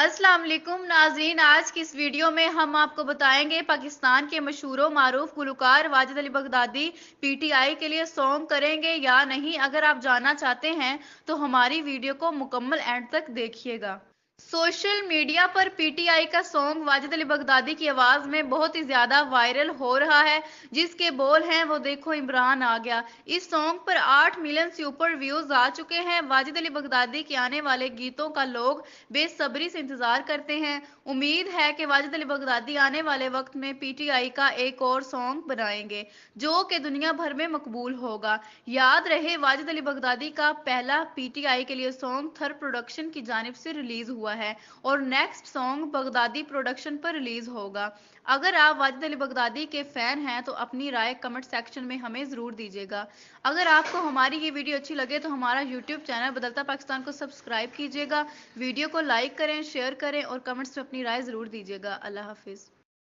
अस्सलाम वालेकुम नाजरीन आज की इस वीडियो में हम आपको बताएंगे पाकिस्तान के मशहूर मरूफ गुलकार वाजिद अली बगदादी पीटीआई के लिए सॉन्ग करेंगे या नहीं अगर आप जानना चाहते हैं तो हमारी वीडियो को मुकम्मल एंड तक देखिएगा सोशल मीडिया पर पीटीआई का सॉन्ग वाजिद अली बगदादी की आवाज में बहुत ही ज्यादा वायरल हो रहा है जिसके बोल हैं वो देखो इमरान आ गया इस सॉन्ग पर आठ मिलियन से ऊपर व्यूज आ चुके हैं वाजिद अली बगदादी के आने वाले गीतों का लोग बेसब्री से इंतजार करते हैं उम्मीद है कि वाजिद अली बगदादी आने वाले वक्त में पीटीआई का एक और सॉन्ग बनाएंगे जो कि दुनिया भर में मकबूल होगा याद रहे वाजिद अली बगदादी का पहला पीटीआई के लिए सॉन्ग थर प्रोडक्शन की जानब से रिलीज हुआ हुआ है और नेक्स्ट सॉन्ग बगदादी प्रोडक्शन पर रिलीज होगा अगर आप वाजिद अली बगदादी के फैन हैं तो अपनी राय कमेंट सेक्शन में हमें ज़रूर दीजिएगा अगर आपको हमारी ये वीडियो अच्छी लगे तो हमारा यूट्यूब चैनल बदलता पाकिस्तान को सब्सक्राइब कीजिएगा वीडियो को लाइक करें शेयर करें और कमेंट्स में अपनी राय ज़रूर दीजिएगा अल्लाह हाफिज़